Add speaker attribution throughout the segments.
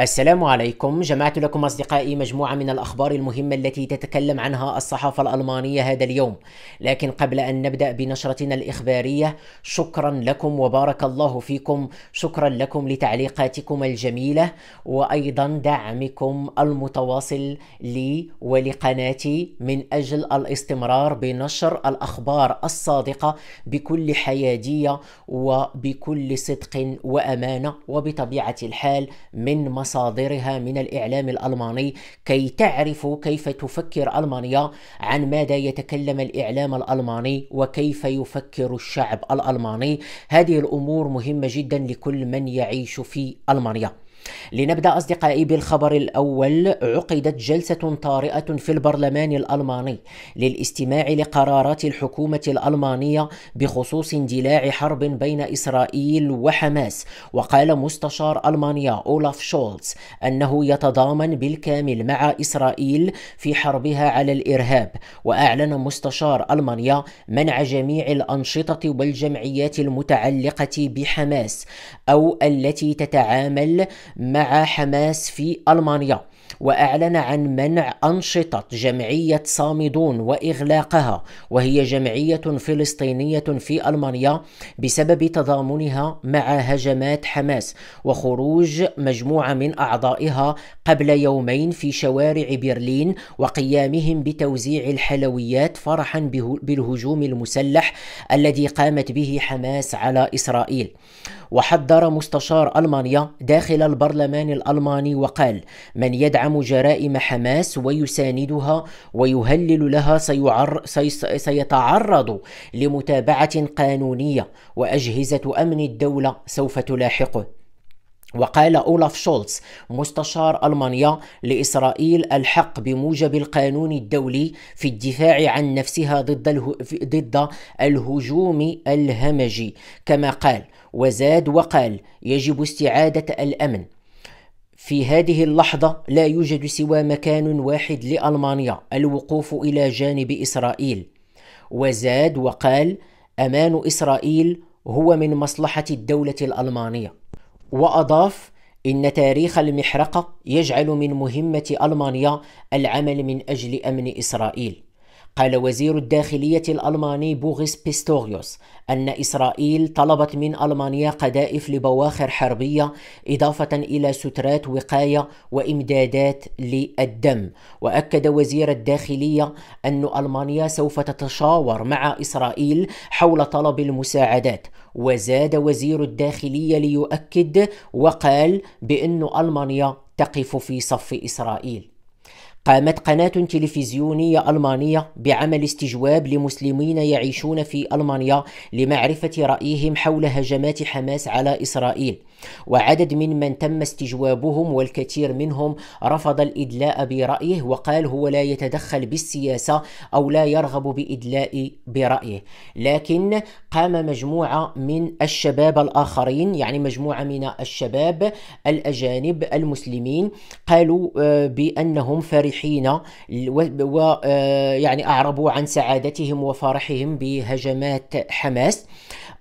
Speaker 1: السلام عليكم جمعت لكم أصدقائي مجموعة من الأخبار المهمة التي تتكلم عنها الصحافة الألمانية هذا اليوم لكن قبل أن نبدأ بنشرتنا الإخبارية شكرا لكم وبارك الله فيكم شكرا لكم لتعليقاتكم الجميلة وأيضا دعمكم المتواصل لي ولقناتي من أجل الاستمرار بنشر الأخبار الصادقة بكل حيادية وبكل صدق وأمانة وبطبيعة الحال من مصر مصادرها من الإعلام الألماني كي تعرف كيف تفكر ألمانيا عن ماذا يتكلم الإعلام الألماني وكيف يفكر الشعب الألماني هذه الأمور مهمة جدا لكل من يعيش في ألمانيا لنبدأ أصدقائي بالخبر الأول عقدت جلسة طارئة في البرلمان الألماني للاستماع لقرارات الحكومة الألمانية بخصوص اندلاع حرب بين إسرائيل وحماس وقال مستشار ألمانيا أولاف شولتز أنه يتضامن بالكامل مع إسرائيل في حربها على الإرهاب وأعلن مستشار ألمانيا منع جميع الأنشطة والجمعيات المتعلقة بحماس أو التي تتعامل مع حماس في المانيا وأعلن عن منع أنشطة جمعية صامدون وإغلاقها وهي جمعية فلسطينية في ألمانيا بسبب تضامنها مع هجمات حماس وخروج مجموعة من أعضائها قبل يومين في شوارع برلين وقيامهم بتوزيع الحلويات فرحا بالهجوم المسلح الذي قامت به حماس على إسرائيل وحذر مستشار ألمانيا داخل البرلمان الألماني وقال من يدعم يدعم جرائم حماس ويساندها ويهلل لها سيعر سي سيتعرض لمتابعة قانونية وأجهزة أمن الدولة سوف تلاحقه وقال أولاف شولتز مستشار ألمانيا لإسرائيل الحق بموجب القانون الدولي في الدفاع عن نفسها ضد, اله... ضد الهجوم الهمجي كما قال وزاد وقال يجب استعادة الأمن في هذه اللحظة لا يوجد سوى مكان واحد لألمانيا الوقوف إلى جانب إسرائيل وزاد وقال أمان إسرائيل هو من مصلحة الدولة الألمانية وأضاف إن تاريخ المحرقة يجعل من مهمة ألمانيا العمل من أجل أمن إسرائيل قال وزير الداخلية الألماني بوغيس بيستوريوس أن إسرائيل طلبت من ألمانيا قذائف لبواخر حربية إضافة إلى سترات وقاية وإمدادات للدم وأكد وزير الداخلية أن ألمانيا سوف تتشاور مع إسرائيل حول طلب المساعدات وزاد وزير الداخلية ليؤكد وقال بأن ألمانيا تقف في صف إسرائيل قامت قناة تلفزيونية ألمانية بعمل استجواب لمسلمين يعيشون في ألمانيا لمعرفة رأيهم حول هجمات حماس على إسرائيل وعدد من من تم استجوابهم والكثير منهم رفض الإدلاء برأيه وقال هو لا يتدخل بالسياسة أو لا يرغب بإدلاء برأيه لكن قام مجموعة من الشباب الآخرين يعني مجموعة من الشباب الأجانب المسلمين قالوا آه، بأنهم فارسين الفرحين ويعني آه، أعربوا عن سعادتهم وفرحهم بهجمات حماس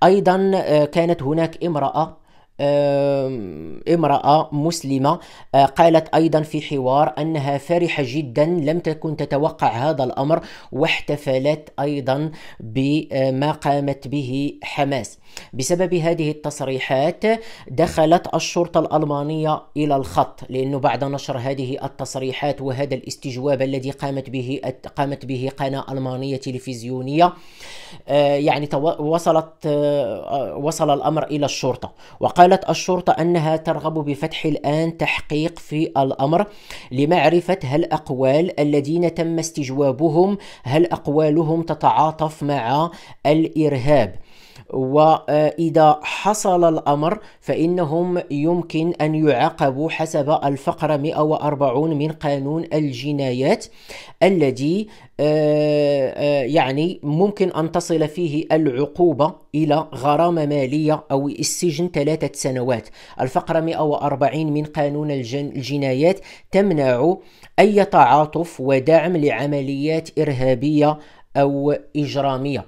Speaker 1: أيضا آه، كانت هناك امرأة امرأة مسلمة آه، قالت أيضا في حوار أنها فرحة جدا لم تكن تتوقع هذا الأمر واحتفلت أيضا بما قامت به حماس بسبب هذه التصريحات دخلت الشرطة الألمانية إلى الخط لأنه بعد نشر هذه التصريحات وهذا الاستجواب الذي قامت به قامت به قناة ألمانية تلفزيونية آه، يعني وصلت آه، وصل الأمر إلى الشرطة وقال قالت الشرطة أنها ترغب بفتح الآن تحقيق في الأمر لمعرفة هل أقوال الذين تم استجوابهم هل أقوالهم تتعاطف مع الإرهاب وإذا حصل الأمر فإنهم يمكن أن يعاقبوا حسب الفقرة 140 من قانون الجنايات الذي آه، آه، يعني ممكن أن تصل فيه العقوبة إلى غرامة مالية أو السجن ثلاثة سنوات الفقرة 140 من قانون الجنايات تمنع أي تعاطف ودعم لعمليات إرهابية أو إجرامية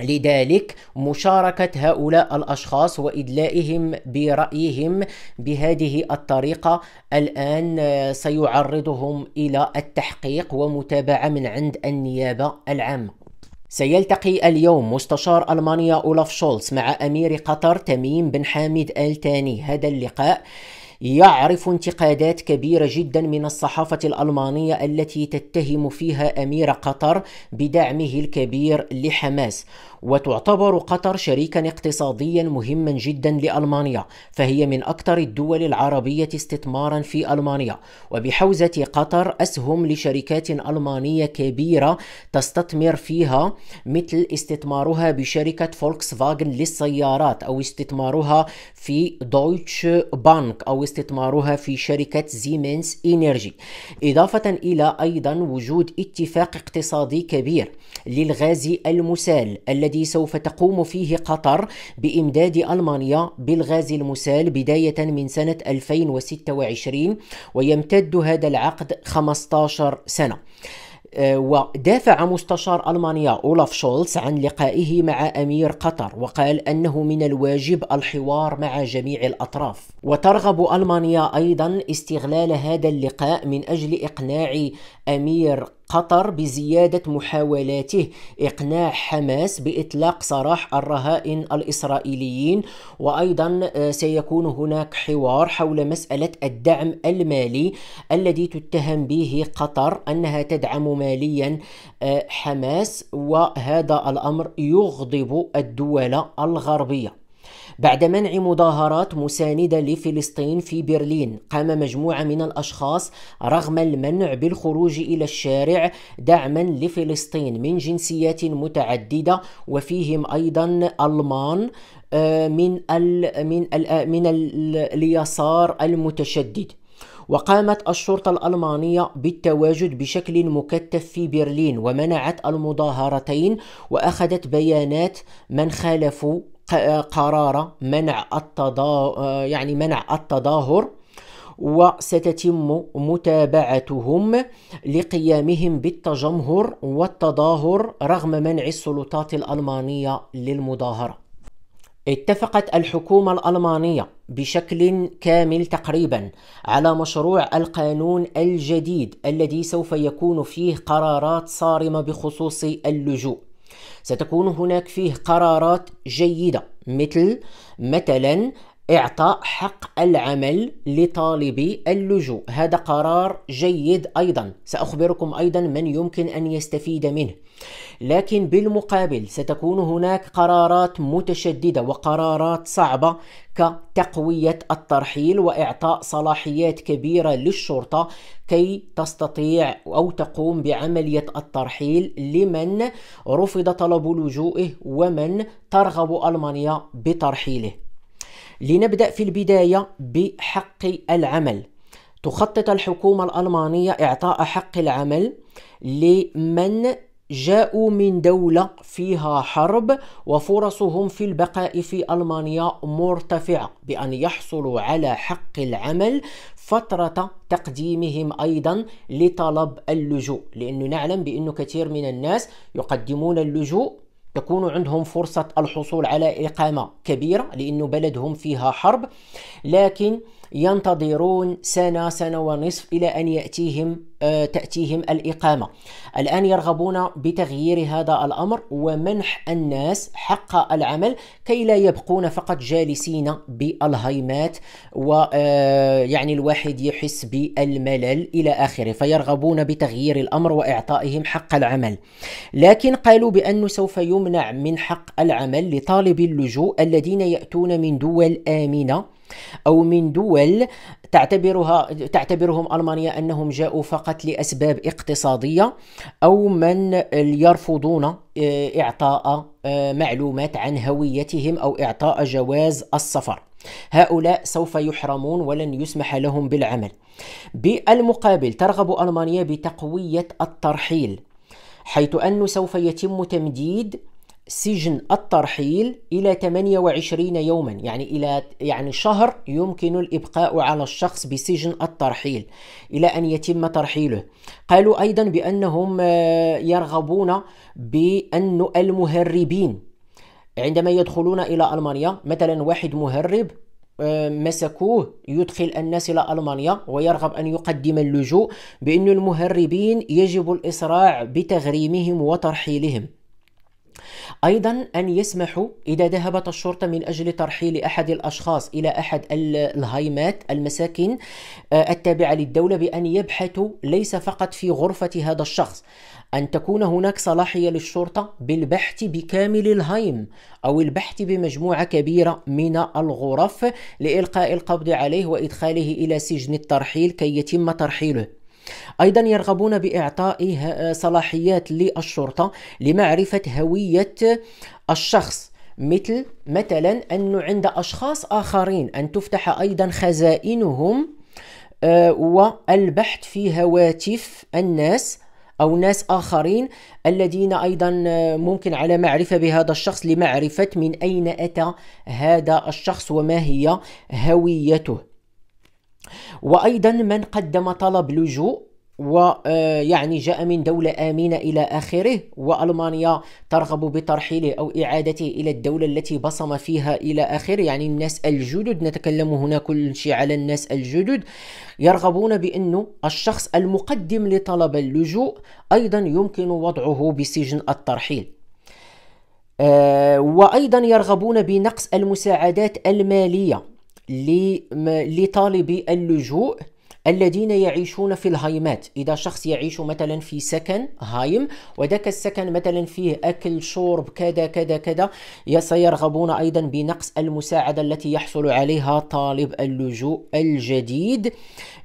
Speaker 1: لذلك مشاركة هؤلاء الأشخاص وإدلائهم برأيهم بهذه الطريقة الآن آه، سيعرضهم إلى التحقيق ومتابعة من عند النيابة العامة سيلتقي اليوم مستشار ألمانيا أولاف شولتز مع أمير قطر تميم بن حامد آل تاني هذا اللقاء يعرف انتقادات كبيرة جدا من الصحافة الألمانية التي تتهم فيها أمير قطر بدعمه الكبير لحماس وتعتبر قطر شريكا اقتصاديا مهما جدا لألمانيا فهي من أكثر الدول العربية استثمارا في ألمانيا وبحوزة قطر أسهم لشركات ألمانية كبيرة تستثمر فيها مثل استثمارها بشركة فولكس فاجن للسيارات أو استثمارها في دويتش بانك أو استثمارها في شركة زيمنز إنرجي إضافة إلى أيضا وجود اتفاق اقتصادي كبير للغاز المسال الذي الذي سوف تقوم فيه قطر بإمداد ألمانيا بالغاز المسال بداية من سنة 2026 ويمتد هذا العقد 15 سنة آه، ودافع مستشار ألمانيا أولاف شولتز عن لقائه مع أمير قطر وقال أنه من الواجب الحوار مع جميع الأطراف وترغب ألمانيا أيضا استغلال هذا اللقاء من أجل إقناع أمير قطر بزيادة محاولاته إقناع حماس بإطلاق سراح الرهائن الإسرائيليين وأيضا آه، سيكون هناك حوار حول مسألة الدعم المالي الذي تتهم به قطر أنها تدعم ماليا آه، حماس وهذا الأمر يغضب الدول الغربية بعد منع مظاهرات مساندة لفلسطين في برلين قام مجموعة من الأشخاص رغم المنع بالخروج إلى الشارع دعما لفلسطين من جنسيات متعددة وفيهم أيضا ألمان آه، من الـ من الـ آه، من اليسار المتشدد وقامت الشرطة الألمانية بالتواجد بشكل مكثف في برلين ومنعت المظاهرتين وأخذت بيانات من خالفوا قرار منع التضا يعني منع التظاهر وستتم متابعتهم لقيامهم بالتجمهر والتظاهر رغم منع السلطات الألمانية للمظاهرة. اتفقت الحكومة الألمانية بشكل كامل تقريبا على مشروع القانون الجديد الذي سوف يكون فيه قرارات صارمة بخصوص اللجوء. ستكون هناك فيه قرارات جيدة مثل مثلا إعطاء حق العمل لطالبي اللجوء هذا قرار جيد أيضا سأخبركم أيضا من يمكن أن يستفيد منه لكن بالمقابل ستكون هناك قرارات متشددة وقرارات صعبة كتقوية الترحيل وإعطاء صلاحيات كبيرة للشرطة كي تستطيع أو تقوم بعملية الترحيل لمن رفض طلب لجوئه ومن ترغب ألمانيا بترحيله لنبدأ في البداية بحق العمل تخطط الحكومة الألمانية إعطاء حق العمل لمن جاءوا من دولة فيها حرب وفرصهم في البقاء في ألمانيا مرتفعة بأن يحصلوا على حق العمل فترة تقديمهم أيضا لطلب اللجوء لأنه نعلم بأن كثير من الناس يقدمون اللجوء تكون عندهم فرصة الحصول على إقامة كبيرة لأن بلدهم فيها حرب لكن ينتظرون سنة سنة ونصف إلى أن يأتيهم آه، تأتيهم الإقامة الآن يرغبون بتغيير هذا الأمر ومنح الناس حق العمل كي لا يبقون فقط جالسين بالهيمات ويعني آه، الواحد يحس بالملل إلى آخره فيرغبون بتغيير الأمر وإعطائهم حق العمل لكن قالوا بأنه سوف يمنع من حق العمل لطالب اللجوء الذين يأتون من دول آمنة أو من دول تعتبرها تعتبرهم ألمانيا أنهم جاءوا فقط لأسباب اقتصادية أو من يرفضون آه، إعطاء آه، معلومات عن هويتهم أو إعطاء جواز السفر هؤلاء سوف يحرمون ولن يسمح لهم بالعمل بالمقابل ترغب ألمانيا بتقوية الترحيل حيث أنه سوف يتم تمديد سجن الترحيل إلى 28 يوما يعني إلى يعني شهر يمكن الإبقاء على الشخص بسجن الترحيل إلى أن يتم ترحيله قالوا أيضا بأنهم آه، يرغبون بأن المهربين عندما يدخلون إلى ألمانيا مثلا واحد مهرب آه، مسكوه يدخل الناس إلى ألمانيا ويرغب أن يقدم اللجوء بأن المهربين يجب الإسراع بتغريمهم وترحيلهم أيضا أن يسمحوا إذا ذهبت الشرطة من أجل ترحيل أحد الأشخاص إلى أحد الهيمات المساكن آه، التابعة للدولة بأن يبحثوا ليس فقط في غرفة هذا الشخص أن تكون هناك صلاحية للشرطة بالبحث بكامل الهيم أو البحث بمجموعة كبيرة من الغرف لإلقاء القبض عليه وإدخاله إلى سجن الترحيل كي يتم ترحيله أيضا يرغبون بإعطاء صلاحيات للشرطة لمعرفة هوية الشخص مثل مثلا أنه عند أشخاص آخرين أن تفتح أيضا خزائنهم آه، والبحث في هواتف الناس أو ناس آخرين الذين أيضا آه، ممكن على معرفة بهذا الشخص لمعرفة من أين أتى هذا الشخص وما هي هويته وايضا من قدم طلب لجوء ويعني آه، جاء من دولة آمنة إلى آخره وألمانيا ترغب بترحيله أو إعادته إلى الدولة التي بصم فيها إلى آخره يعني الناس الجدد نتكلم هنا كل شيء على الناس الجدد يرغبون بأنه الشخص المقدم لطلب اللجوء أيضا يمكن وضعه بسجن الترحيل آه، وأيضا يرغبون بنقص المساعدات المالية لطالبي اللجوء الذين يعيشون في الهايمات إذا شخص يعيش مثلا في سكن هايم وذاك السكن مثلا فيه أكل شرب كذا كذا كذا سيرغبون أيضا بنقص المساعدة التي يحصل عليها طالب اللجوء الجديد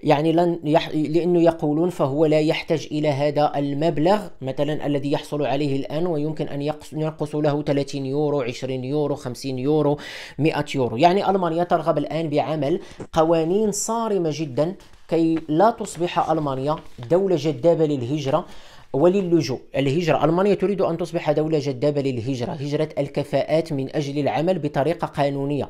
Speaker 1: يعني لن يح... لأنه يقولون فهو لا يحتاج إلى هذا المبلغ مثلا الذي يحصل عليه الآن ويمكن أن ينقص له 30 يورو 20 يورو 50 يورو 100 يورو يعني ألمانيا ترغب الآن بعمل قوانين صارمة جدا كي لا تصبح ألمانيا دولة جذابة للهجرة وللجوء الهجرة ألمانيا تريد أن تصبح دولة جذابة للهجرة هجرة الكفاءات من أجل العمل بطريقة قانونية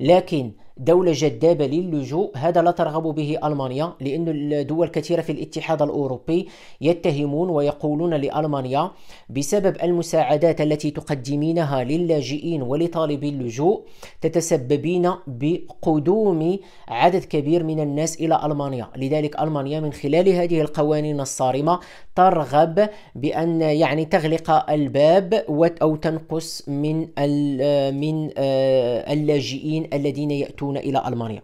Speaker 1: لكن دولة جذابة للجوء هذا لا ترغب به ألمانيا لأن الدول كثيرة في الاتحاد الأوروبي يتهمون ويقولون لألمانيا بسبب المساعدات التي تقدمينها للاجئين ولطالبي اللجوء تتسببين بقدوم عدد كبير من الناس إلى ألمانيا لذلك ألمانيا من خلال هذه القوانين الصارمة ترغب بأن يعني تغلق الباب أو تنقص من من آه، اللاجئين الذين يأتون ياتون الى المانيا.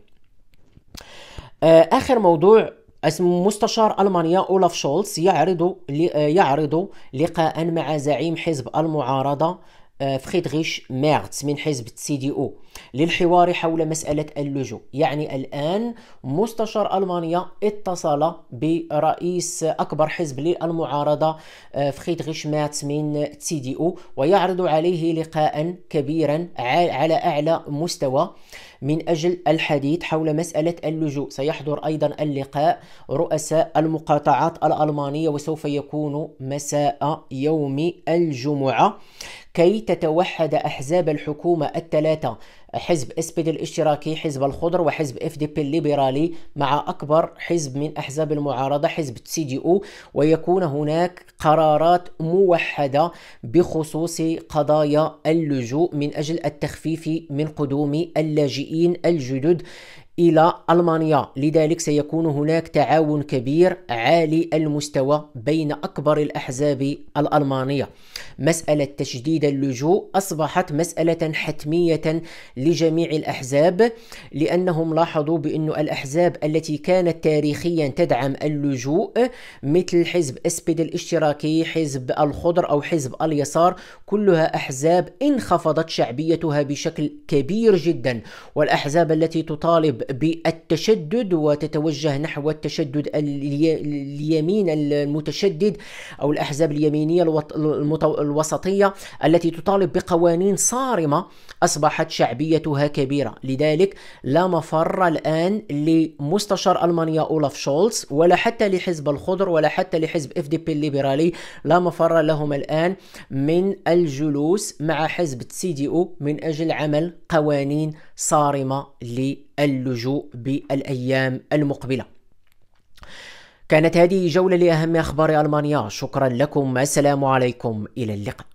Speaker 1: آه، اخر موضوع اسم مستشار المانيا أولاف شولتز يعرض آه، يعرض لقاء مع زعيم حزب المعارضه آه، فريدريش ميرتس من حزب السي دي او للحوار حول مسألة اللجوء يعني الآن مستشار ألمانيا اتصل برئيس أكبر حزب للمعارضة آه، فريدريش ميرتس من سي دي او ويعرض عليه لقاء كبيرا على أعلى مستوى من أجل الحديث حول مسألة اللجوء سيحضر أيضا اللقاء رؤساء المقاطعات الألمانية وسوف يكون مساء يوم الجمعة كي تتوحد أحزاب الحكومة الثلاثة حزب اسبيد الاشتراكي حزب الخضر وحزب اف دي بي الليبرالي مع أكبر حزب من أحزاب المعارضة حزب سي دي او ويكون هناك قرارات موحدة بخصوص قضايا اللجوء من أجل التخفيف من قدوم اللاجئين الجدد إلى ألمانيا لذلك سيكون هناك تعاون كبير عالي المستوى بين أكبر الأحزاب الألمانية مسألة تشديد اللجوء أصبحت مسألة حتمية لجميع الأحزاب لأنهم لاحظوا بأن الأحزاب التي كانت تاريخيا تدعم اللجوء مثل حزب أسبد الاشتراكي حزب الخضر أو حزب اليسار كلها أحزاب انخفضت شعبيتها بشكل كبير جدا والأحزاب التي تطالب بالتشدد وتتوجه نحو التشدد اليمين المتشدد أو الأحزاب اليمينية الوسطية التي تطالب بقوانين صارمة أصبحت شعبيتها كبيرة لذلك لا مفر الآن لمستشار ألمانيا أولف شولز ولا حتى لحزب الخضر ولا حتى لحزب اف دي بي الليبرالي لا مفر لهم الآن من الجلوس مع حزب تسي دي او من أجل عمل قوانين صارمة للجوء بالأيام المقبلة كانت هذه جولة لأهم أخبار ألمانيا شكرا لكم السلام عليكم إلى اللقاء